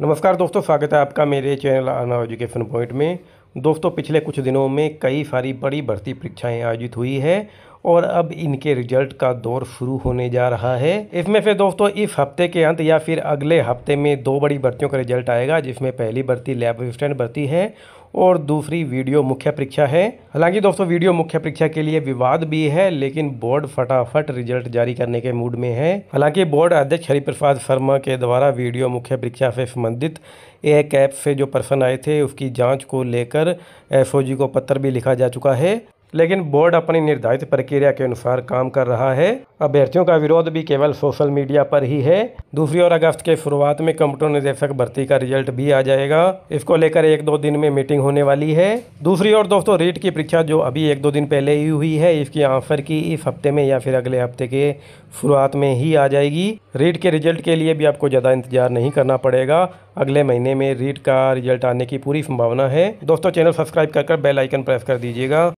नमस्कार दोस्तों स्वागत है आपका मेरे चैनल आना एजुकेशन पॉइंट में दोस्तों पिछले कुछ दिनों में कई सारी बड़ी भर्ती परीक्षाएं आयोजित हुई है और अब इनके रिजल्ट का दौर शुरू होने जा रहा है इसमें फिर दोस्तों इस हफ्ते के अंत या फिर अगले हफ्ते में दो बड़ी भर्तियों का रिजल्ट आएगा जिसमें पहली भर्ती लैब असिस्टेंट भर्ती है और दूसरी वीडियो मुख्य परीक्षा है हालांकि दोस्तों वीडियो मुख्य परीक्षा के लिए विवाद भी है लेकिन बोर्ड फटाफट रिजल्ट जारी करने के मूड में है हालांकि बोर्ड अध्यक्ष हरिप्रसाद शर्मा के द्वारा वीडियो मुख्य परीक्षा से संबंधित एक ऐप से जो पर्सन आए थे उसकी जांच को लेकर एसओजी को पत्र भी लिखा जा चुका है लेकिन बोर्ड अपनी निर्धारित प्रक्रिया के अनुसार काम कर रहा है अभ्यर्थियों का विरोध भी केवल सोशल मीडिया पर ही है दूसरी ओर अगस्त के शुरुआत में कंप्यूटर निदेशक भर्ती का रिजल्ट भी आ जाएगा इसको लेकर एक दो दिन में मीटिंग होने वाली है दूसरी ओर दोस्तों रीट की परीक्षा जो अभी एक दो दिन पहले ही हुई है इसकी आंसर की इस हफ्ते में या फिर अगले हफ्ते के शुरुआत में ही आ जाएगी रीट के रिजल्ट के लिए भी आपको ज़्यादा इंतजार नहीं करना पड़ेगा अगले महीने में रीट का रिजल्ट आने की पूरी संभावना है दोस्तों चैनल सब्सक्राइब कर बेल आइकन प्रेस कर दीजिएगा